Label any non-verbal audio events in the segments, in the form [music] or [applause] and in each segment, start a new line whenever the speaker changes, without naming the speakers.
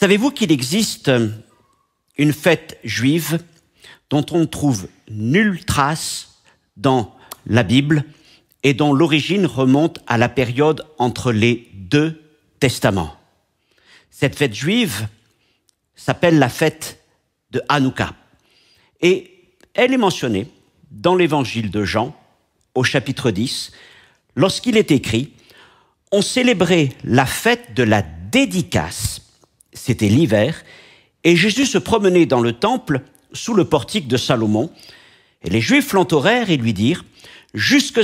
Savez-vous qu'il existe une fête juive dont on ne trouve nulle trace dans la Bible et dont l'origine remonte à la période entre les deux testaments. Cette fête juive s'appelle la fête de Hanouka et elle est mentionnée dans l'évangile de Jean au chapitre 10 lorsqu'il est écrit on célébrait la fête de la dédicace c'était l'hiver, et Jésus se promenait dans le temple sous le portique de Salomon. Et les Juifs l'entourèrent et lui dirent,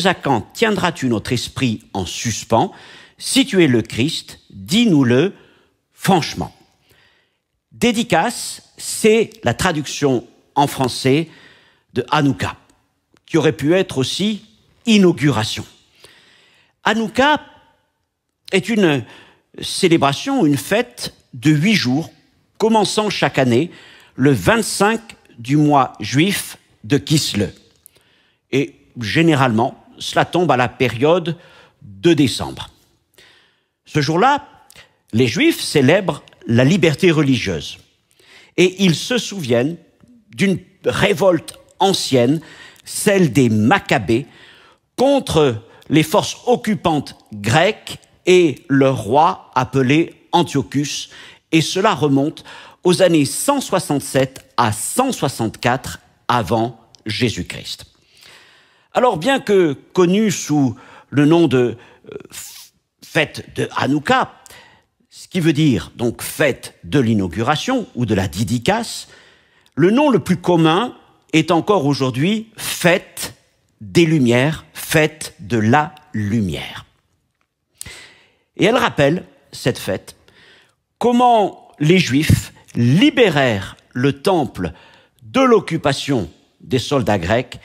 à quand tiendras-tu notre esprit en suspens Si tu es le Christ, dis-nous-le franchement. Dédicace, c'est la traduction en français de Hanouka, qui aurait pu être aussi inauguration. Hanouka est une célébration, une fête de huit jours, commençant chaque année le 25 du mois juif de Kisle. Et généralement, cela tombe à la période de décembre. Ce jour-là, les Juifs célèbrent la liberté religieuse et ils se souviennent d'une révolte ancienne, celle des Maccabées, contre les forces occupantes grecques et le roi appelé Antiochus, et cela remonte aux années 167 à 164 avant Jésus-Christ. Alors bien que connu sous le nom de euh, fête de Hanouka, ce qui veut dire donc fête de l'inauguration ou de la didicace, le nom le plus commun est encore aujourd'hui fête des Lumières, fête de la Lumière. Et elle rappelle, cette fête, comment les Juifs libérèrent le temple de l'occupation des soldats grecs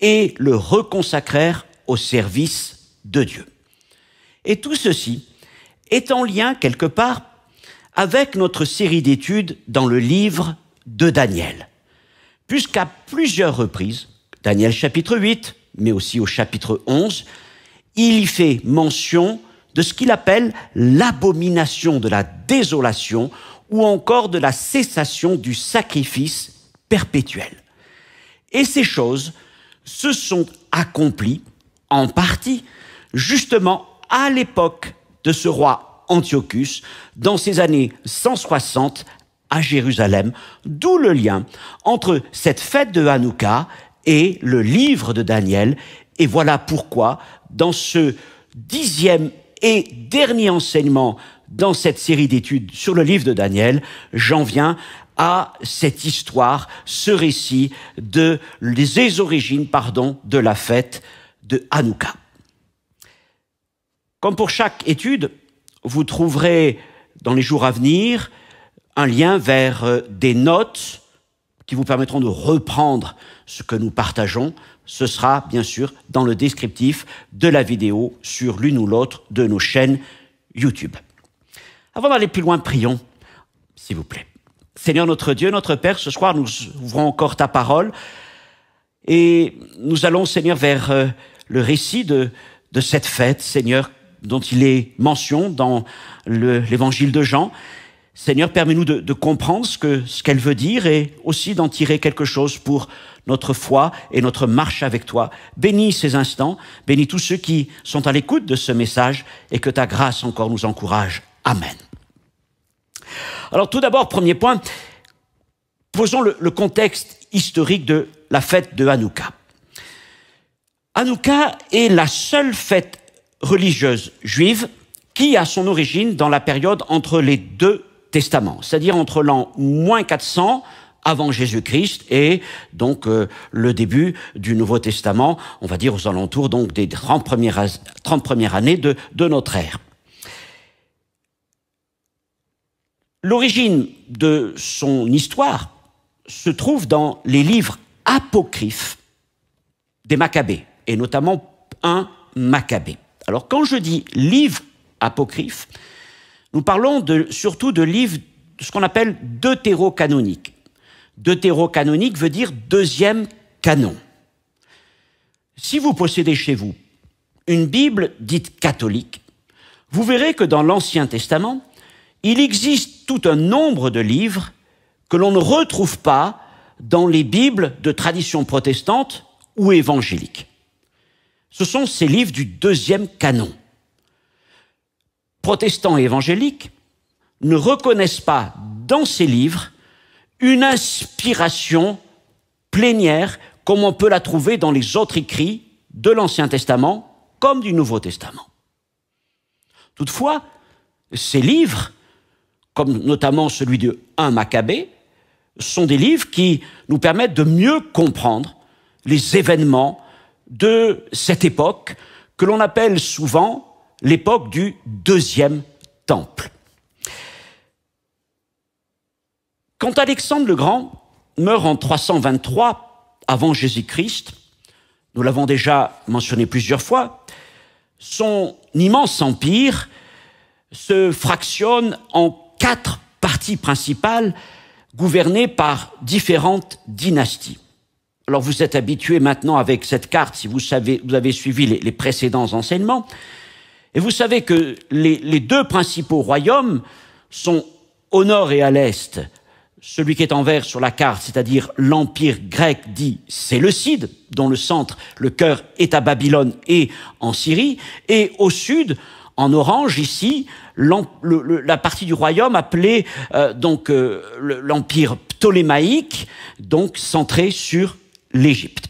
et le reconsacrèrent au service de Dieu. Et tout ceci est en lien quelque part avec notre série d'études dans le livre de Daniel, puisqu'à plusieurs reprises, Daniel chapitre 8, mais aussi au chapitre 11, il y fait mention de ce qu'il appelle l'abomination de la désolation ou encore de la cessation du sacrifice perpétuel. Et ces choses se sont accomplies en partie justement à l'époque de ce roi Antiochus dans ces années 160 à Jérusalem, d'où le lien entre cette fête de Hanouka et le livre de Daniel. Et voilà pourquoi, dans ce dixième et dernier enseignement dans cette série d'études sur le livre de Daniel, j'en viens à cette histoire, ce récit de les origines, pardon, de la fête de Hanouka. Comme pour chaque étude, vous trouverez dans les jours à venir un lien vers euh, des notes qui vous permettront de reprendre ce que nous partageons ce sera bien sûr dans le descriptif de la vidéo sur l'une ou l'autre de nos chaînes YouTube. Avant d'aller plus loin, prions, s'il vous plaît. Seigneur notre Dieu, notre Père, ce soir nous ouvrons encore ta parole et nous allons, Seigneur, vers euh, le récit de, cette fête, Seigneur, dont il est mention dans l'évangile de Jean. Seigneur, permets-nous de, comprendre ce qu'elle veut dire et aussi d'en tirer quelque chose pour notre foi et notre marche avec toi. Bénis ces instants, bénis tous ceux qui sont à l'écoute de ce message et que ta grâce encore nous encourage. Amen. Alors tout d'abord, premier point, posons le, le, contexte historique de la fête de Hanouka. Hanouka est la seule fête religieuse juive qui a son origine dans la période entre les deux Testament, c'est-à-dire entre l'an moins 400 avant Jésus-Christ et donc euh, le début du Nouveau Testament, on va dire aux alentours donc des 30 premières, premières années de, de notre ère. L'origine de son histoire se trouve dans les livres apocryphes des Maccabées, et notamment un Maccabée. Alors quand je dis livre apocryphe, nous parlons de, surtout de livres, de ce qu'on appelle deutérocanoniques. Deutérocanonique veut dire deuxième canon. Si vous possédez chez vous une Bible dite catholique, vous verrez que dans l'Ancien Testament, il existe tout un nombre de livres que l'on ne retrouve pas dans les Bibles de tradition protestante ou évangélique. Ce sont ces livres du deuxième canon protestants et évangéliques ne reconnaissent pas dans ces livres une inspiration plénière comme on peut la trouver dans les autres écrits de l'Ancien Testament comme du Nouveau Testament. Toutefois, ces livres, comme notamment celui de 1 Maccabée, sont des livres qui nous permettent de mieux comprendre les événements de cette époque que l'on appelle souvent l'époque du deuxième temple. Quand Alexandre le Grand meurt en 323 avant Jésus-Christ, nous l'avons déjà mentionné plusieurs fois, son immense empire se fractionne en quatre parties principales gouvernées par différentes dynasties. Alors vous êtes habitué maintenant avec cette carte, si vous, savez, vous avez suivi les précédents enseignements, et vous savez que les, deux principaux royaumes sont au nord et à l'est. Celui qui est en vert sur la carte, c'est-à-dire l'empire grec dit Séleucide, dont le centre, le cœur est à Babylone et en Syrie, et au sud, en orange ici, la partie du royaume appelée euh, donc euh, l'empire ptolémaïque, donc centré sur l'Égypte.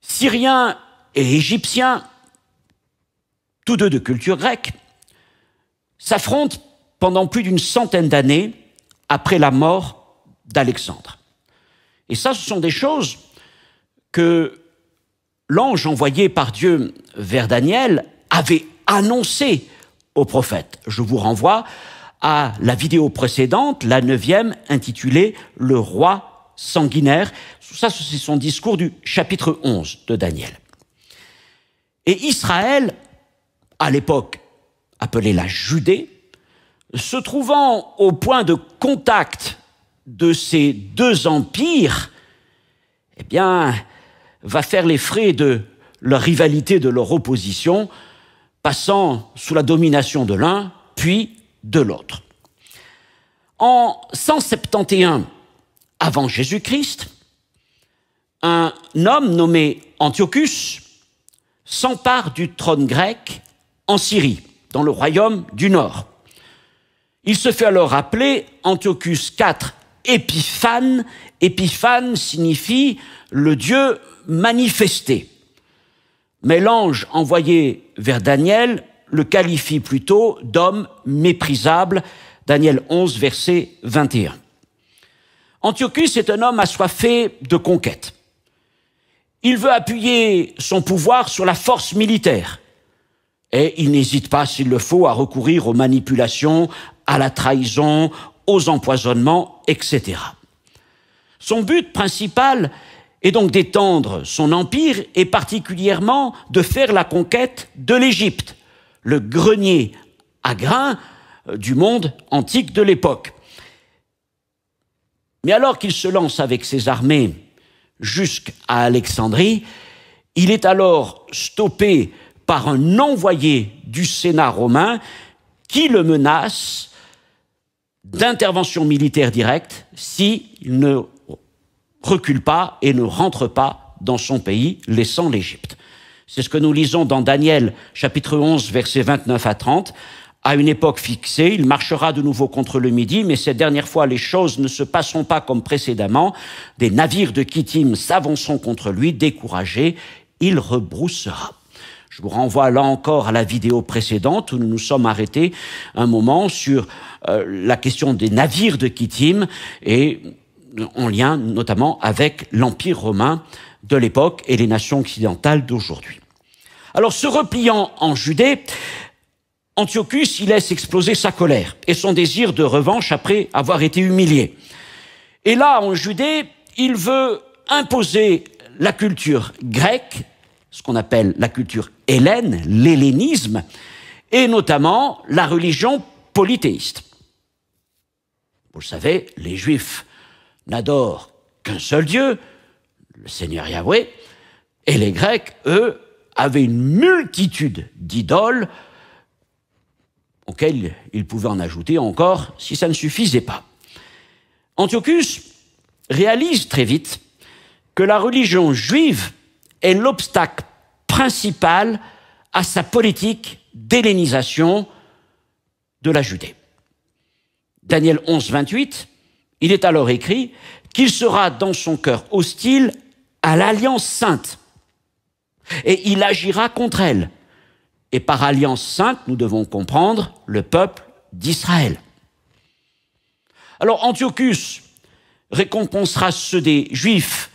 Syriens et Égyptiens tous deux de culture grecque, s'affrontent pendant plus d'une centaine d'années après la mort d'Alexandre. Et ça, ce sont des choses que l'ange envoyé par Dieu vers Daniel avait annoncé au prophète. Je vous renvoie à la vidéo précédente, la neuvième, intitulée Le roi sanguinaire. Ça, c'est son discours du chapitre 11 de Daniel. Et Israël à l'époque appelée la Judée, se trouvant au point de contact de ces deux empires, eh bien, va faire les frais de leur rivalité, de leur opposition, passant sous la domination de l'un, puis de l'autre. En 171 avant Jésus-Christ, un homme nommé Antiochus s'empare du trône grec en Syrie, dans le royaume du Nord. Il se fait alors appeler Antiochus IV Épiphane. Épiphane signifie le Dieu manifesté. Mais l'ange envoyé vers Daniel le qualifie plutôt d'homme méprisable. Daniel 11, verset 21. Antiochus est un homme assoiffé de conquête. Il veut appuyer son pouvoir sur la force militaire il n'hésite pas, s'il le faut, à recourir aux manipulations, à la trahison, aux empoisonnements, etc. Son but principal est donc d'étendre son empire et particulièrement de faire la conquête de l'Égypte, le grenier à grains euh, du monde antique de l'époque. Mais alors qu'il se lance avec ses armées jusqu'à Alexandrie, il est alors stoppé par un envoyé du Sénat romain qui le menace d'intervention militaire directe s'il ne recule pas et ne rentre pas dans son pays, laissant l'Égypte. C'est ce que nous lisons dans Daniel chapitre 11 versets 29 à 30. À une époque fixée, il marchera de nouveau contre le midi, mais cette dernière fois, les choses ne se passeront pas comme précédemment. Des navires de Kittim s'avanceront contre lui, découragés, il rebroussera je vous renvoie là encore à la vidéo précédente où nous nous sommes arrêtés un moment sur euh, la question des navires de Kittim et en lien notamment avec l'Empire romain de l'époque et les nations occidentales d'aujourd'hui. Alors se repliant en Judée, Antiochus y laisse exploser sa colère et son désir de revanche après avoir été humilié. Et là, en Judée, il veut imposer la culture grecque ce qu'on appelle la culture hélène, l'hellénisme, et notamment la religion polythéiste. Vous le savez, les Juifs n'adorent qu'un seul Dieu, le Seigneur Yahweh, et les Grecs, eux, avaient une multitude d'idoles auxquelles ils pouvaient en ajouter encore si ça ne suffisait pas. Antiochus réalise très vite que la religion juive est l'obstacle principal à sa politique d'hellénisation de la Judée. Daniel 11, 28, il est alors écrit qu'il sera dans son cœur hostile à l'alliance sainte et il agira contre elle. Et par alliance sainte, nous devons comprendre le peuple d'Israël. Alors Antiochus récompensera ceux des Juifs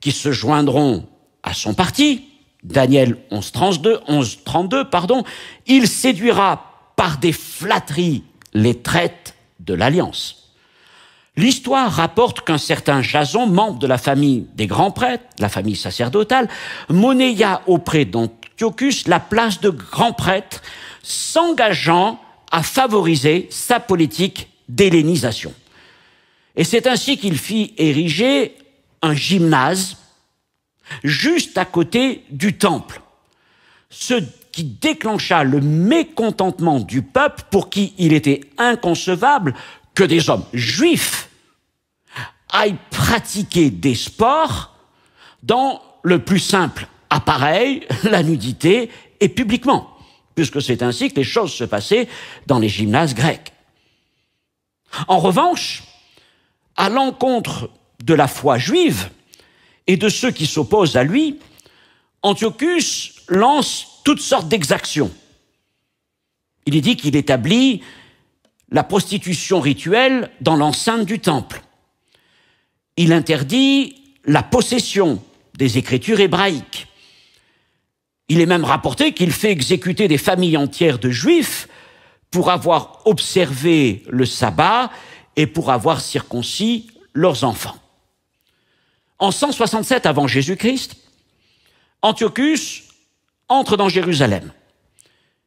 qui se joindront à son parti, Daniel 11.32, 11, 32, pardon, il séduira par des flatteries les traites de l'Alliance. L'histoire rapporte qu'un certain Jason, membre de la famille des grands prêtres, la famille sacerdotale, monnaya auprès d'Antiochus la place de grand prêtre, s'engageant à favoriser sa politique d'hellénisation. Et c'est ainsi qu'il fit ériger un gymnase juste à côté du temple. Ce qui déclencha le mécontentement du peuple pour qui il était inconcevable que des hommes juifs aillent pratiquer des sports dans le plus simple appareil, [laughs] la nudité, et publiquement, puisque c'est ainsi que les choses se passaient dans les gymnases grecs. En revanche, à l'encontre de la foi juive, et de ceux qui s'opposent à lui, Antiochus lance toutes sortes d'exactions. Il est dit qu'il établit la prostitution rituelle dans l'enceinte du temple. Il interdit la possession des écritures hébraïques. Il est même rapporté qu'il fait exécuter des familles entières de juifs pour avoir observé le sabbat et pour avoir circoncis leurs enfants. En 167 avant Jésus-Christ, Antiochus entre dans Jérusalem.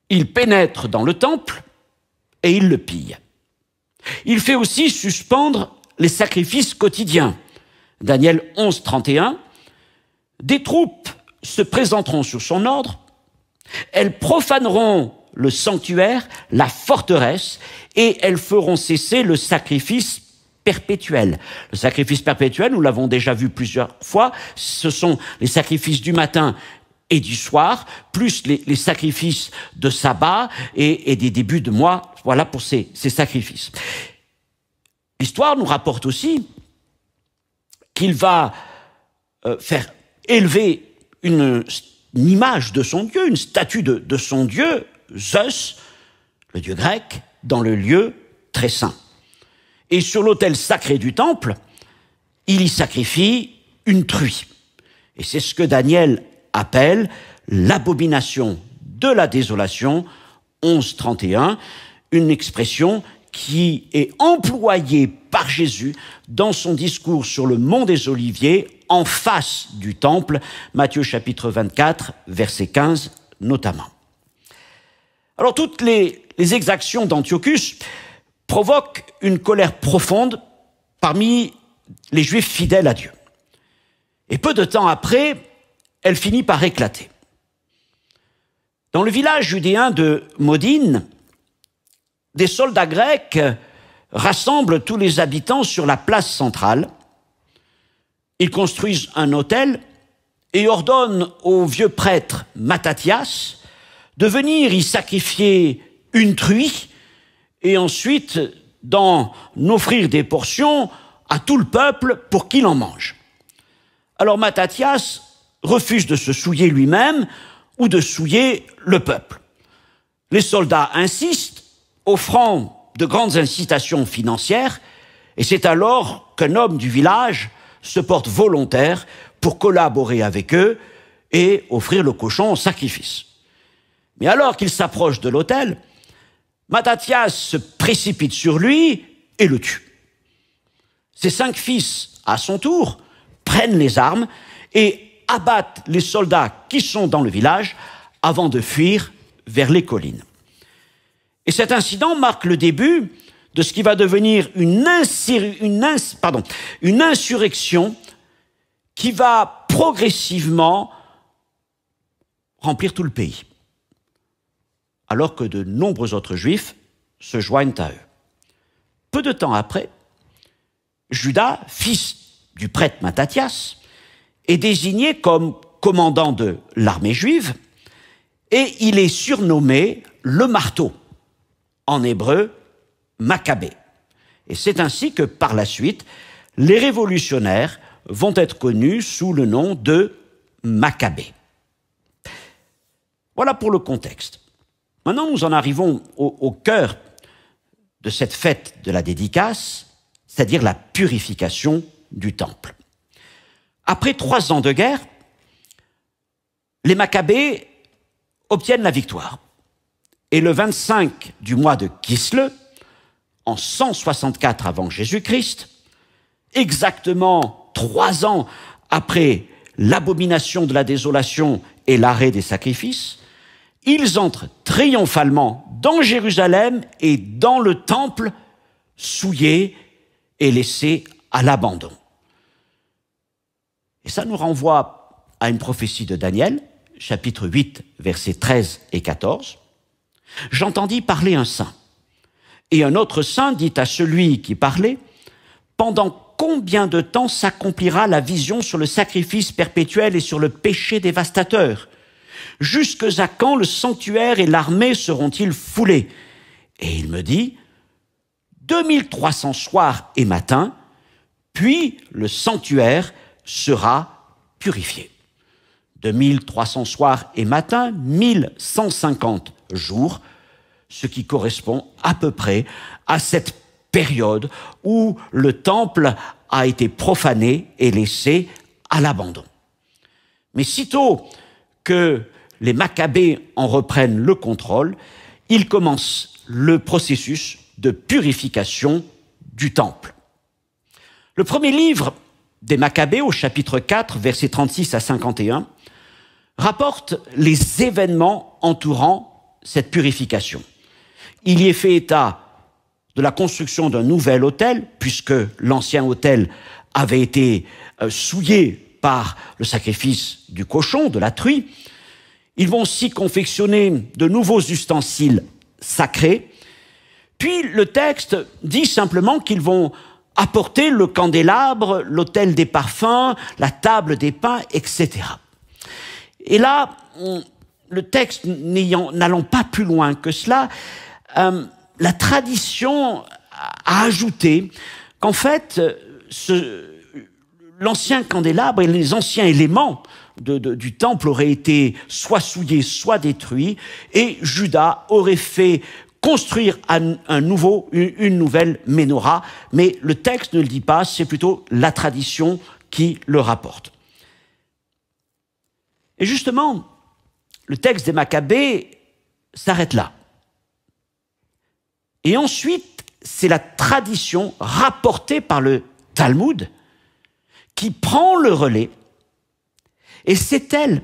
Il pénètre dans le temple et il le pille. Il fait aussi suspendre les sacrifices quotidiens. Daniel 11, 31. Des troupes se présenteront sur son ordre. Elles profaneront le sanctuaire, la forteresse, et elles feront cesser le sacrifice perpétuel. Le sacrifice perpétuel, nous l'avons déjà vu plusieurs fois, ce sont les sacrifices du matin et du soir, plus les, sacrifices de sabbat et, des débuts de mois, voilà pour ces, sacrifices. L'histoire nous rapporte aussi qu'il va euh, faire élever une, image de son dieu, une statue de son dieu, Zeus, le dieu grec, dans le lieu très saint. Et sur l'autel sacré du temple, il y sacrifie une truie. Et c'est ce que Daniel appelle l'abomination de la désolation, 11.31, une expression qui est employée par Jésus dans son discours sur le mont des Oliviers en face du temple, Matthieu chapitre 24, verset 15 notamment. Alors toutes les, les exactions d'Antiochus provoque une colère profonde parmi les juifs fidèles à Dieu. Et peu de temps après, elle finit par éclater. Dans le village judéen de Modine, des soldats grecs rassemblent tous les habitants sur la place centrale. Ils construisent un hôtel et ordonnent au vieux prêtre Matathias de venir y sacrifier une truie et ensuite d'en offrir des portions à tout le peuple pour qu'il en mange. Alors Mattathias refuse de se souiller lui-même ou de souiller le peuple. Les soldats insistent, offrant de grandes incitations financières, et c'est alors qu'un homme du village se porte volontaire pour collaborer avec eux et offrir le cochon en sacrifice. Mais alors qu'il s'approche de l'autel, Matathias se précipite sur lui et le tue. Ses cinq fils, à son tour, prennent les armes et abattent les soldats qui sont dans le village avant de fuir vers les collines. Et cet incident marque le début de ce qui va devenir une insurrection qui va progressivement remplir tout le pays alors que de nombreux autres juifs se joignent à eux. Peu de temps après, Judas, fils du prêtre Matathias, est désigné comme commandant de l'armée juive et il est surnommé le marteau, en hébreu Maccabée. Et c'est ainsi que par la suite, les révolutionnaires vont être connus sous le nom de Maccabée. Voilà pour le contexte. Maintenant, nous en arrivons au, cœur de cette fête de la dédicace, c'est-à-dire la purification du temple. Après trois ans de guerre, les Maccabées obtiennent la victoire. Et le 25 du mois de Kisle, en 164 avant Jésus-Christ, exactement trois ans après l'abomination de la désolation et l'arrêt des sacrifices, ils entrent triomphalement dans Jérusalem et dans le temple souillés et laissés à l'abandon. Et ça nous renvoie à une prophétie de Daniel, chapitre 8, versets 13 et 14. J'entendis parler un saint, et un autre saint dit à celui qui parlait, Pendant combien de temps s'accomplira la vision sur le sacrifice perpétuel et sur le péché dévastateur Jusque à quand le sanctuaire et l'armée seront-ils foulés Et il me dit, 2300 soirs et matins, puis le sanctuaire sera purifié. 2300 soirs et matins, 1150 jours, ce qui correspond à peu près à cette période où le temple a été profané et laissé à l'abandon. Mais sitôt que les Maccabées en reprennent le contrôle, ils commencent le processus de purification du temple. Le premier livre des Maccabées, au chapitre 4, versets 36 à 51, rapporte les événements entourant cette purification. Il y est fait état de la construction d'un nouvel hôtel, puisque l'ancien hôtel avait été euh, souillé par le sacrifice du cochon, de la truie. Ils vont aussi confectionner de nouveaux ustensiles sacrés. Puis le texte dit simplement qu'ils vont apporter le candélabre, l'autel des parfums, la table des pains, etc. Et là, hum, le texte n'allant pas plus loin que cela, hum, la tradition a ajouté qu'en fait, l'ancien candélabre et les anciens éléments du temple aurait été soit souillé, soit détruit, et Judas aurait fait construire un, nouveau, une, une nouvelle menorah, mais le texte ne le dit pas, c'est plutôt la tradition qui le rapporte. Et justement, le texte des Maccabées s'arrête là. Et ensuite, c'est la tradition rapportée par le Talmud qui prend le relais et c'est elle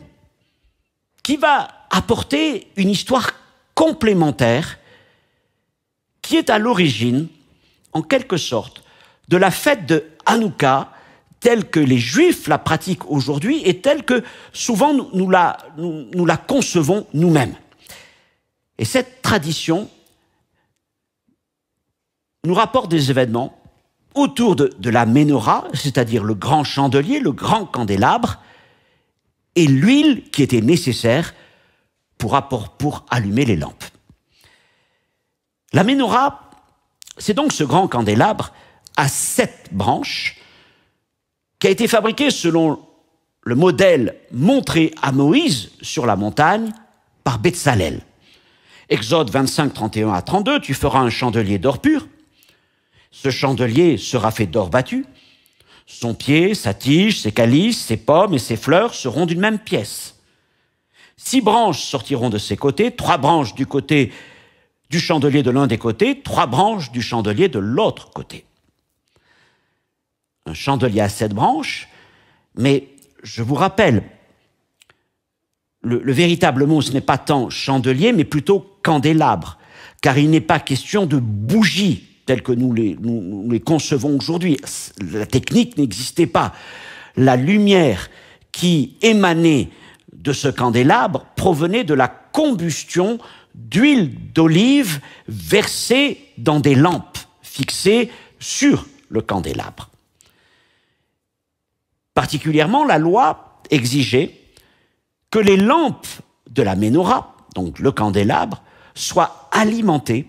qui va apporter une histoire complémentaire qui est à l'origine, en quelque sorte, de la fête de Hanouka telle que les Juifs la pratiquent aujourd'hui et telle que souvent nous la, concevons nous-mêmes. Et cette tradition nous rapporte des événements autour de, de la menorah, c'est-à-dire le grand chandelier, le grand candélabre, et l'huile qui était nécessaire pour, pour allumer les lampes. La menorah, c'est donc ce grand candélabre à sept branches qui a été fabriqué selon le modèle montré à Moïse sur la montagne par Bézalel. Exode 25, 31 à 32, tu feras un chandelier d'or pur. Ce chandelier sera fait d'or battu son pied, sa tige, ses calices, ses pommes et ses fleurs seront d'une même pièce. Six branches sortiront de ses côtés, trois branches du côté du chandelier de l'un des côtés, trois branches du chandelier de l'autre côté. Un chandelier à sept branches, mais je vous rappelle, le, véritable mot, ce n'est pas tant chandelier, mais plutôt candélabre, car il n'est pas question de bougie tels que nous les, nous les concevons aujourd'hui. La technique n'existait pas. La lumière qui émanait de ce candélabre provenait de la combustion d'huile d'olive versée dans des lampes fixées sur le candélabre. Particulièrement, la loi exigeait que les lampes de la menorah, donc le candélabre, soient alimentées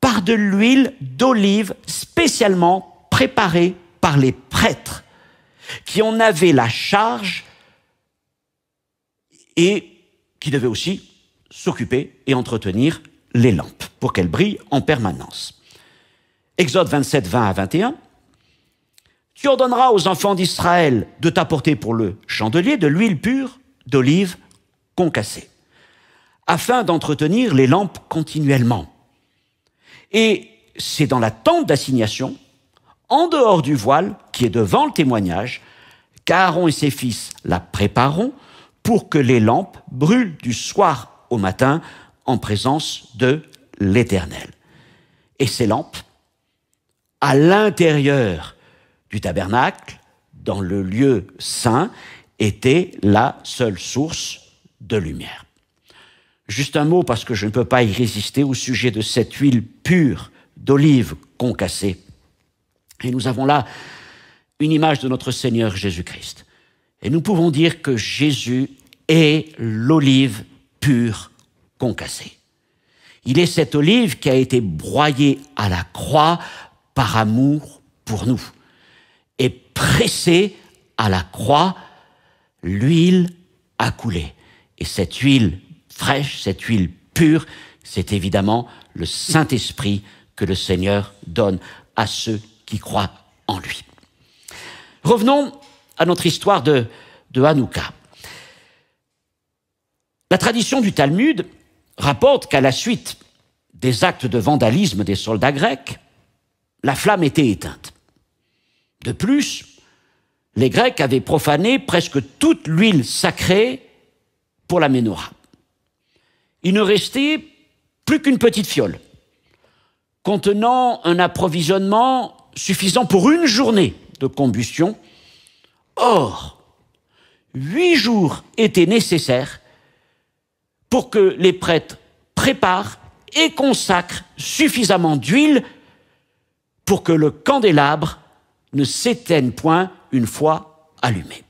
par de l'huile d'olive spécialement préparée par les prêtres qui en avaient la charge et qui devaient aussi s'occuper et entretenir les lampes pour qu'elles brillent en permanence. Exode 27, 20 à 21. Tu ordonneras aux enfants d'Israël de t'apporter pour le chandelier de l'huile pure d'olive concassée, afin d'entretenir les lampes continuellement. Et c'est dans la tente d'assignation, en dehors du voile, qui est devant le témoignage, qu'Aaron et ses fils la prépareront pour que les lampes brûlent du soir au matin en présence de l'Éternel. Et ces lampes, à l'intérieur du tabernacle, dans le lieu saint, étaient la seule source de lumière. Juste un mot, parce que je ne peux pas y résister, au sujet de cette huile pure d'olive concassée. Et nous avons là une image de notre Seigneur Jésus-Christ. Et nous pouvons dire que Jésus est l'olive pure concassée. Il est cette olive qui a été broyée à la croix par amour pour nous et pressée à la croix, l'huile a coulé. Et cette huile fraîche, cette huile pure, c'est évidemment le Saint-Esprit que le Seigneur donne à ceux qui croient en lui. Revenons à notre histoire de, de Hanouka. La tradition du Talmud rapporte qu'à la suite des actes de vandalisme des soldats grecs, la flamme était éteinte. De plus, les Grecs avaient profané presque toute l'huile sacrée pour la menorah il ne restait plus qu'une petite fiole contenant un approvisionnement suffisant pour une journée de combustion. Or, huit jours étaient nécessaires pour que les prêtres préparent et consacrent suffisamment d'huile pour que le candélabre ne s'éteigne point une fois allumé.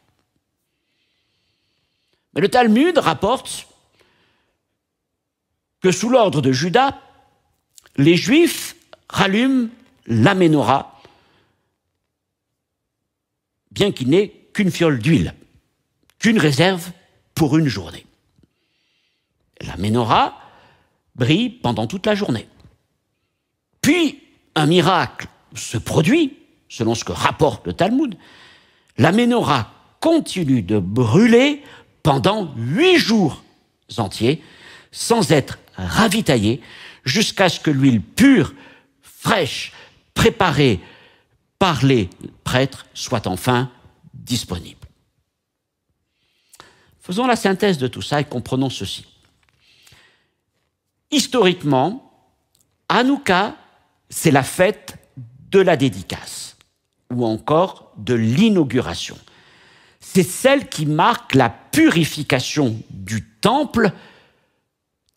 Mais le Talmud rapporte que sous l'ordre de Judas, les Juifs rallument la bien qu'il n'ait qu'une fiole d'huile, qu'une réserve pour une journée. La brille pendant toute la journée. Puis, un miracle se produit, selon ce que rapporte le Talmud. La Ménorah continue de brûler pendant huit jours entiers, sans être ravitaillée jusqu'à ce que l'huile pure, fraîche, préparée par les prêtres soit enfin disponible. Faisons la synthèse de tout ça et comprenons ceci. Historiquement, Hanouka, c'est la fête de la dédicace ou encore de l'inauguration. C'est celle qui marque la purification du temple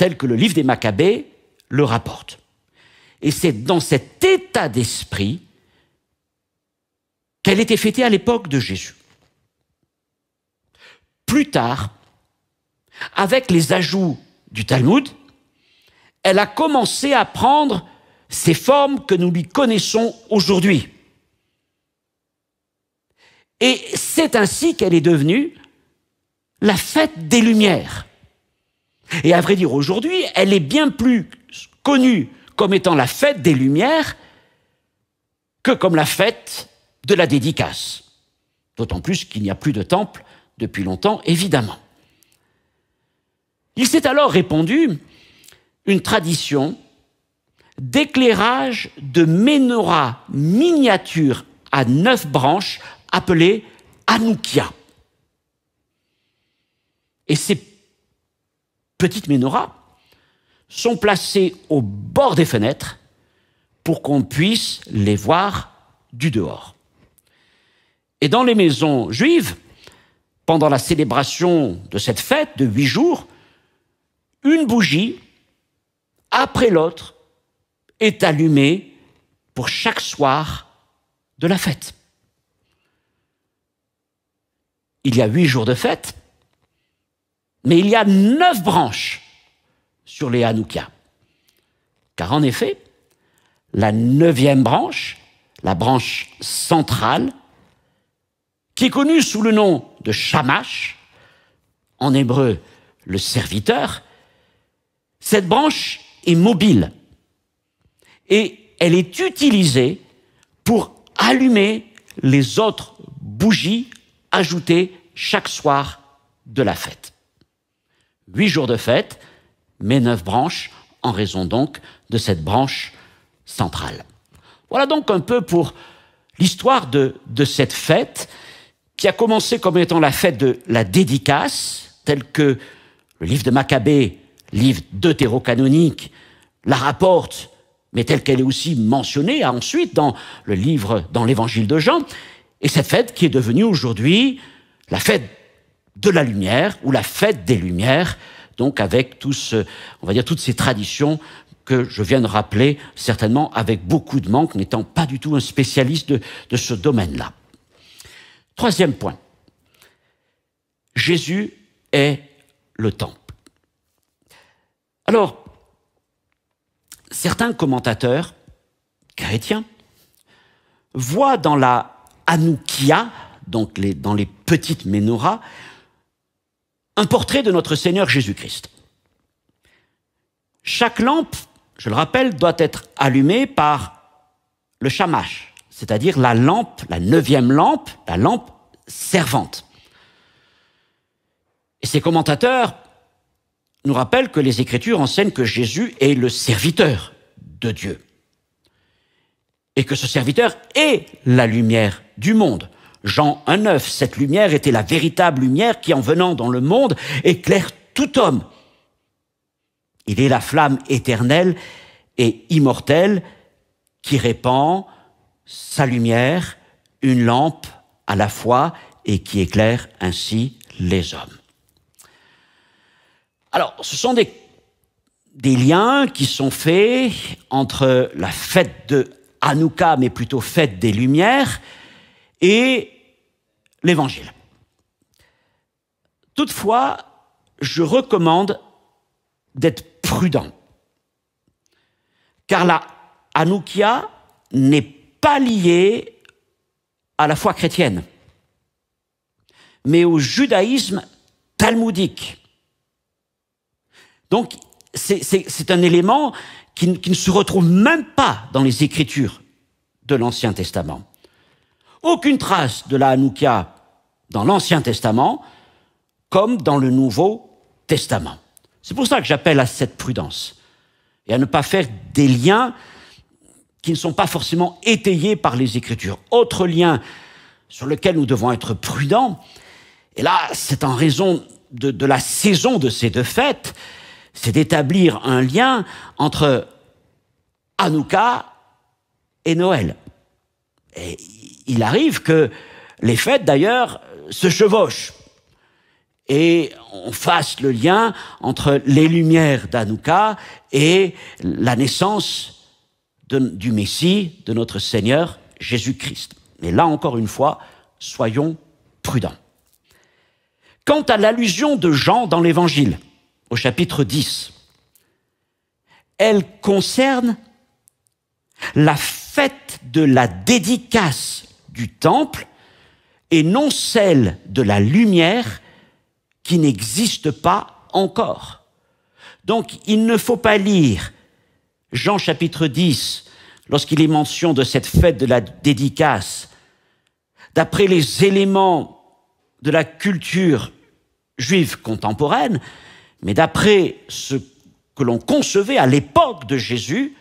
telle que le livre des Maccabées le rapporte. Et c'est dans cet état d'esprit qu'elle était fêtée à l'époque de Jésus. Plus tard, avec les ajouts du Talmud, elle a commencé à prendre ces formes que nous lui connaissons aujourd'hui. Et c'est ainsi qu'elle est devenue la fête des Lumières. Et à vrai dire, aujourd'hui, elle est bien plus connue comme étant la fête des Lumières que comme la fête de la dédicace. D'autant plus qu'il n'y a plus de temple depuis longtemps, évidemment. Il s'est alors répandu une tradition d'éclairage de menorah miniature à neuf branches appelée Anoukia. Et c'est petites menorahs sont placées au bord des fenêtres pour qu'on puisse les voir du dehors. Et dans les maisons juives, pendant la célébration de cette fête de huit jours, une bougie après l'autre est allumée pour chaque soir de la fête. Il y a huit jours de fête, mais il y a neuf branches sur les Hanouka. Car en effet, la neuvième branche, la branche centrale, qui est connue sous le nom de Shamash, en hébreu le serviteur, cette branche est mobile et elle est utilisée pour allumer les autres bougies ajoutées chaque soir de la fête huit jours de fête, mais neuf branches, en raison donc de cette branche centrale. Voilà donc un peu pour l'histoire de, cette fête qui a commencé comme étant la fête de la dédicace, telle que le livre de Maccabée, livre deutérocanonique, la rapporte, mais telle qu'elle est aussi mentionnée hein, ensuite dans le livre, dans l'évangile de Jean, et cette fête qui est devenue aujourd'hui la fête de la lumière ou la fête des lumières, donc avec tous euh, on va dire toutes ces traditions que je viens de rappeler, certainement avec beaucoup de manque, n'étant pas du tout un spécialiste de, ce domaine-là. Troisième point, Jésus est le temple. Alors, certains commentateurs chrétiens voient dans la Anoukia, donc les, dans les petites menorahs, un portrait de notre Seigneur Jésus-Christ. Chaque lampe, je le rappelle, doit être allumée par le shamash, c'est-à-dire la lampe, la neuvième lampe, la lampe servante. Et ces commentateurs nous rappellent que les Écritures enseignent que Jésus est le serviteur de Dieu et que ce serviteur est la lumière du monde. Jean 1.9, cette lumière était la véritable lumière qui, en venant dans le monde, éclaire tout homme. Il est la flamme éternelle et immortelle qui répand sa lumière, une lampe à la fois, et qui éclaire ainsi les hommes. Alors, ce sont des, des liens qui sont faits entre la fête de Hanouka, mais plutôt fête des Lumières, et l'Évangile. Toutefois, je recommande d'être prudent, car la Anoukia n'est pas liée à la foi chrétienne, mais au judaïsme talmudique. Donc, c'est un élément qui, qui ne se retrouve même pas dans les écritures de l'Ancien Testament aucune trace de la Hanouka dans l'Ancien Testament comme dans le Nouveau Testament. C'est pour ça que j'appelle à cette prudence et à ne pas faire des liens qui ne sont pas forcément étayés par les Écritures. Autre lien sur lequel nous devons être prudents, et là c'est en raison de, la saison de ces deux fêtes, c'est d'établir un lien entre Hanouka et Noël. Et il arrive que les fêtes, d'ailleurs, se chevauchent. Et on fasse le lien entre les lumières d'Anouka et la naissance du Messie, de notre Seigneur Jésus-Christ. Mais là encore une fois, soyons prudents. Quant à l'allusion de Jean dans l'Évangile, au chapitre 10, elle concerne la fête de la dédicace du temple et non celle de la lumière qui n'existe pas encore. Donc il ne faut pas lire Jean chapitre 10 lorsqu'il est mention de cette fête de la dédicace d'après les éléments de la culture juive contemporaine, mais d'après ce que l'on concevait à l'époque de Jésus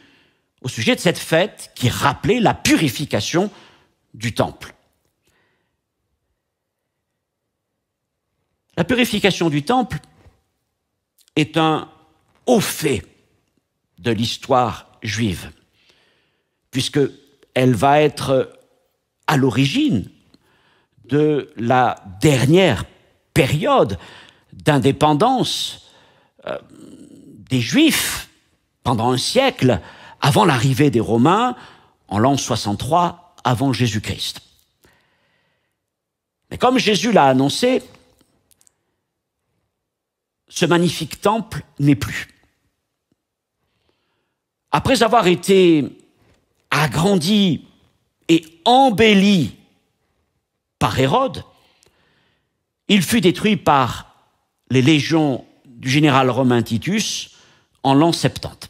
au sujet de cette fête qui rappelait la purification du temple. La purification du temple est un haut fait de l'histoire juive, puisque elle va être à l'origine de la dernière période d'indépendance euh, des Juifs pendant un siècle avant l'arrivée des Romains en l'an 63 avant Jésus-Christ. Mais comme Jésus l'a annoncé, ce magnifique temple n'est plus. Après avoir été agrandi et embelli par Hérode, il fut détruit par les légions du général romain Titus en l'an 70.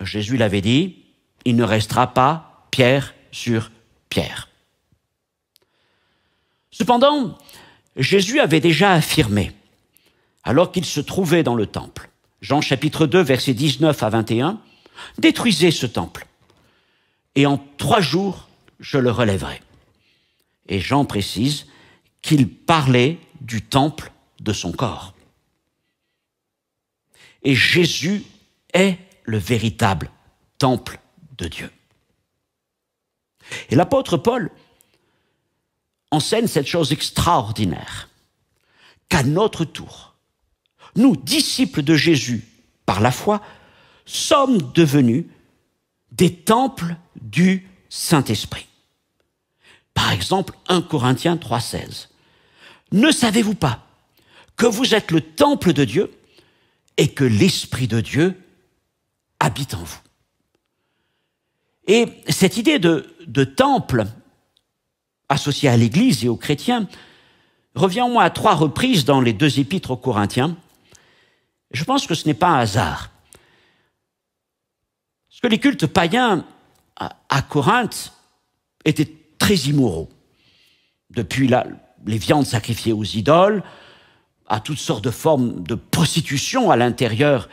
Jésus l'avait dit, il ne restera pas pierre sur Pierre. Cependant, Jésus avait déjà affirmé, alors qu'il se trouvait dans le temple, Jean chapitre 2, versets 19 à 21, Détruisez ce temple, et en trois jours je le relèverai. Et Jean précise qu'il parlait du temple de son corps. Et Jésus est le véritable temple de Dieu. Et l'apôtre Paul enseigne cette chose extraordinaire, qu'à notre tour, nous, disciples de Jésus, par la foi, sommes devenus des temples du Saint-Esprit. Par exemple, 1 Corinthiens 3.16. Ne savez-vous pas que vous êtes le temple de Dieu et que l'Esprit de Dieu habite en vous et cette idée de, temple associée à l'Église et aux chrétiens revient au moins à trois reprises dans les deux épîtres aux Corinthiens. Je pense que ce n'est pas un hasard. Parce que les cultes païens à, Corinthe étaient très immoraux. Depuis les viandes sacrifiées aux idoles, à toutes sortes de formes de prostitution à l'intérieur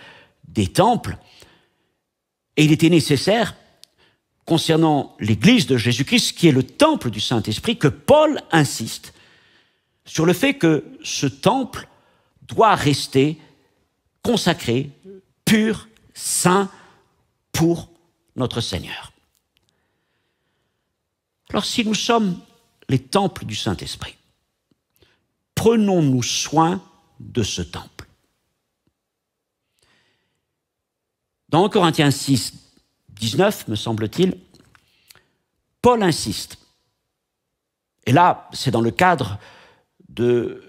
des temples. Et il était nécessaire concernant l'Église de Jésus-Christ, qui est le temple du Saint-Esprit, que Paul insiste sur le fait que ce temple doit rester consacré, pur, saint pour notre Seigneur. Alors si nous sommes les temples du Saint-Esprit, prenons-nous soin de ce temple. Dans Corinthiens 6, 19, me semble-t-il, Paul insiste. Et là, c'est dans le cadre de,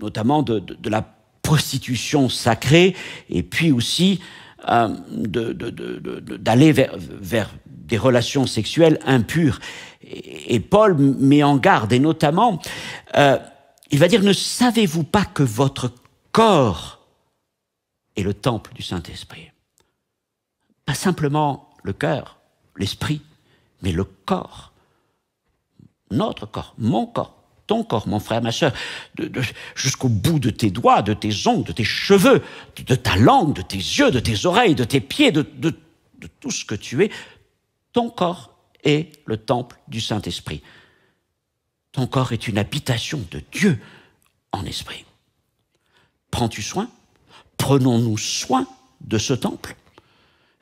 notamment de, la prostitution sacrée, et puis aussi euh, d'aller vers, vers, des relations sexuelles impures. Et, Paul met en garde, et notamment, euh, il va dire, ne savez-vous pas que votre corps est le temple du Saint-Esprit Pas simplement le cœur, l'esprit, mais le corps. Notre corps, mon corps, ton corps, mon frère, ma soeur, jusqu'au bout de tes doigts, de tes ongles, de tes cheveux, de, ta langue, de tes yeux, de tes oreilles, de tes pieds, de tout ce que tu es, ton corps est le temple du Saint-Esprit. Ton corps est une habitation de Dieu en esprit. Prends-tu soin Prenons-nous soin de ce temple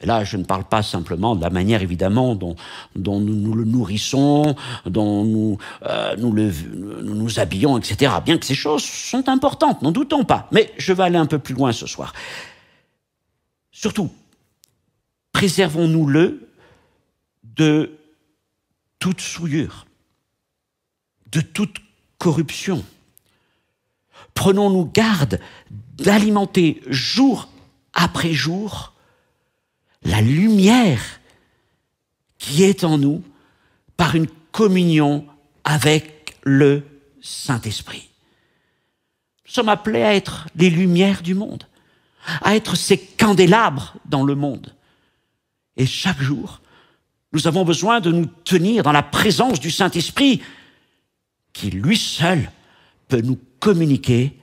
et là, je ne parle pas simplement de la manière, évidemment, dont, nous, nous, le nourrissons, dont nous, euh, nous, nous nous habillons, etc. Bien que ces choses sont importantes, n'en doutons pas. Mais je vais aller un peu plus loin ce soir. Surtout, préservons-nous-le de toute souillure, de toute corruption. Prenons-nous garde d'alimenter jour après jour la lumière qui est en nous par une communion avec le Saint-Esprit. Nous sommes appelés à être les lumières du monde, à être ces candélabres dans le monde. Et chaque jour, nous avons besoin de nous tenir dans la présence du Saint-Esprit, qui lui seul peut nous communiquer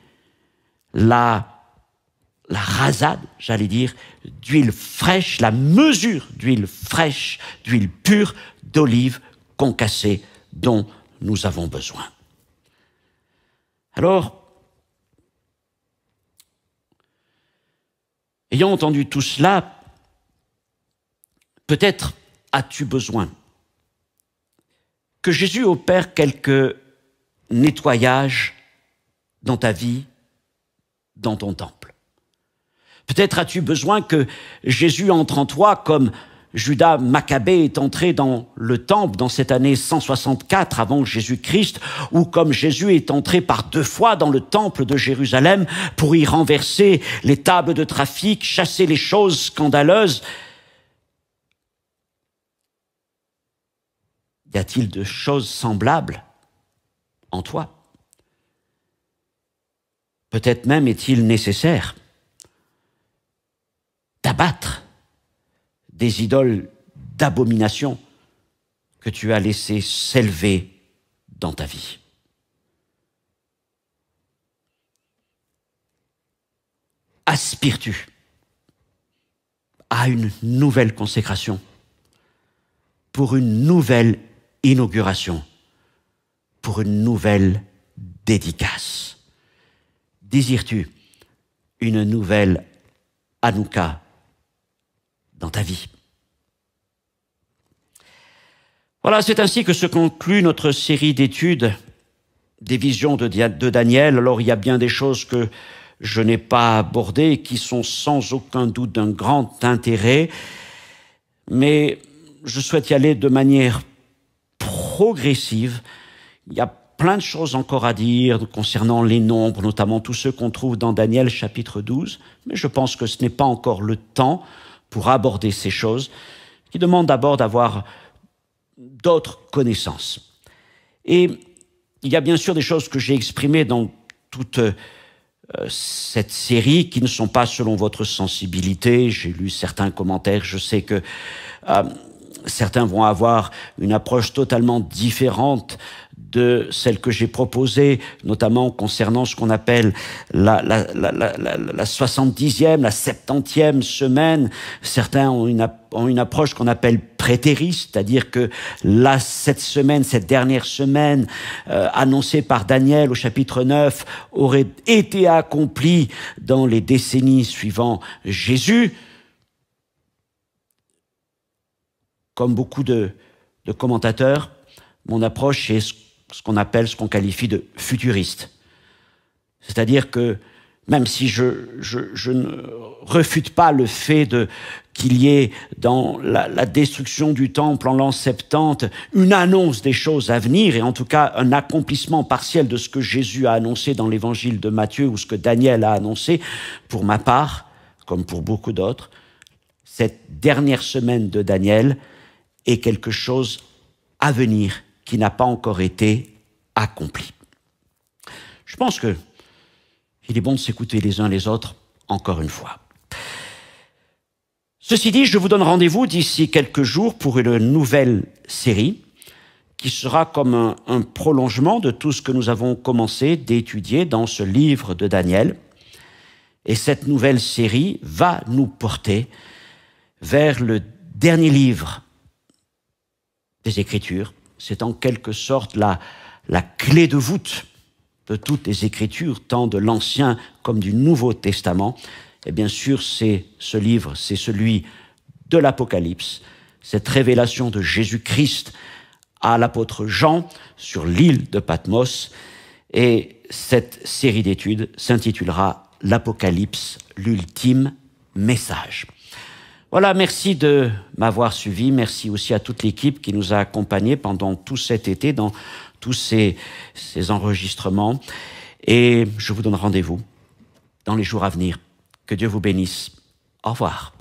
la la rasade, j'allais dire, d'huile fraîche, la mesure d'huile fraîche, d'huile pure, d'olive concassée dont nous avons besoin. Alors, ayant entendu tout cela, peut-être as-tu besoin que Jésus opère quelques nettoyages dans ta vie, dans ton temps. Peut-être as-tu besoin que Jésus entre en toi comme Judas Maccabée est entré dans le temple dans cette année 164 avant Jésus-Christ, ou comme Jésus est entré par deux fois dans le temple de Jérusalem pour y renverser les tables de trafic, chasser les choses scandaleuses. Y a-t-il de choses semblables en toi Peut-être même est-il nécessaire t'abattre des idoles d'abomination que tu as laissées s'élever dans ta vie. Aspires-tu à une nouvelle consécration pour une nouvelle inauguration, pour une nouvelle dédicace Désires-tu une nouvelle anouka dans ta vie. Voilà, c'est ainsi que se conclut notre série d'études des visions de, Daniel. Alors il y a bien des choses que je n'ai pas abordées qui sont sans aucun doute d'un grand intérêt, mais je souhaite y aller de manière progressive. Il y a plein de choses encore à dire concernant les nombres, notamment tous ceux qu'on trouve dans Daniel chapitre 12, mais je pense que ce n'est pas encore le temps pour aborder ces choses, qui demandent d'abord d'avoir d'autres connaissances. Et il y a bien sûr des choses que j'ai exprimées dans toute euh, cette série qui ne sont pas selon votre sensibilité. J'ai lu certains commentaires, je sais que euh, certains vont avoir une approche totalement différente de celle que j'ai proposée, notamment concernant ce qu'on appelle la, la, la, la, 70e, la 70e semaine. Certains ont une, une approche qu'on appelle prétériste, c'est-à-dire que là, cette semaine, cette dernière semaine euh, annoncée par Daniel au chapitre 9 aurait été accomplie dans les décennies suivant Jésus. Comme beaucoup de, de commentateurs, mon approche est ce qu'on appelle, ce qu'on qualifie de futuriste. C'est-à-dire que même si je, je, je, ne refute pas le fait de qu'il y ait dans la, la, destruction du temple en l'an 70 une annonce des choses à venir et en tout cas un accomplissement partiel de ce que Jésus a annoncé dans l'évangile de Matthieu ou ce que Daniel a annoncé, pour ma part, comme pour beaucoup d'autres, cette dernière semaine de Daniel est quelque chose à venir qui n'a pas encore été accompli. Je pense que il est bon de s'écouter les uns les autres encore une fois. Ceci dit, je vous donne rendez-vous d'ici quelques jours pour une nouvelle série qui sera comme un, prolongement de tout ce que nous avons commencé d'étudier dans ce livre de Daniel. Et cette nouvelle série va nous porter vers le dernier livre des Écritures, c'est en quelque sorte la, clé de voûte de toutes les Écritures, tant de l'Ancien comme du Nouveau Testament. Et bien sûr, c'est ce livre, c'est celui de l'Apocalypse, cette révélation de Jésus-Christ à l'apôtre Jean sur l'île de Patmos. Et cette série d'études s'intitulera L'Apocalypse, l'ultime message. Voilà, merci de m'avoir suivi. Merci aussi à toute l'équipe qui nous a accompagnés pendant tout cet été dans tous ces, ces enregistrements. Et je vous donne rendez-vous dans les jours à venir. Que Dieu vous bénisse. Au revoir.